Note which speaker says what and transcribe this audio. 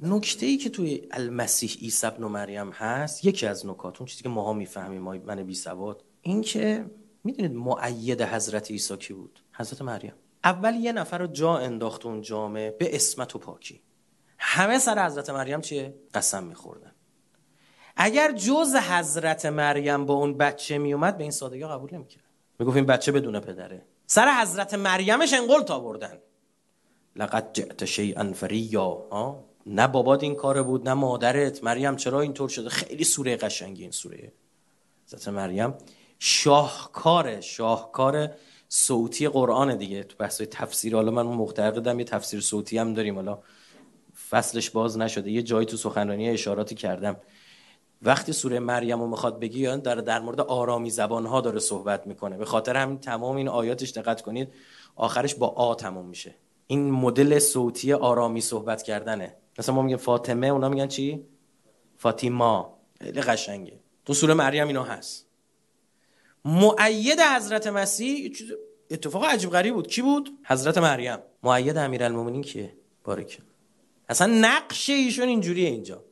Speaker 1: نکته ای که توی المسیح عیسی ابن مریم هست یکی از نکات اون چیزی که ماها میفهمیم ما من بی سواد این که میدونید معید حضرت عیسی کی بود حضرت مریم اول یه نفر رو جا انداخت اون جامعه به اسمت و پاکی همه سر حضرت مریم چیه قسم میخوردن اگر جز حضرت مریم با اون بچه میومد به این سادگی قبول نمیکرد میگفت این بچه بدون پدره سر حضرت مریمش انقلت آوردن لقد جئت شیئا فریا نه بابات این کار بود نه مادرت مریم چرا اینطور شده خیلی سوره قشنگی این سوره حضرت مریم شاهکار شاهکار صوتی قرآن دیگه تو بحث تفسیر حالا من مخترقدم یه تفسیر صوتی هم داریم حالا فصلش باز نشده یه جایی تو سخنرانی اشاراتی کردم وقتی سوره مریم رو میخواد بگی یعنی در در مورد آرامی زبان ها داره صحبت میکنه به خاطر همین تمام این آیاتش دقت کنید آخرش با آ تموم میشه این مدل صوتی آرامی صحبت کردنه مثلا ما میگیم فاطمه اونا میگن چی فاطیما خیلی قشنگه تو سوره مریم اینا هست معید حضرت مسیح اتفاق عجیب غریب بود کی بود حضرت مریم معید المومنین کیه بارک اصلا نقش ایشون اینجوریه اینجا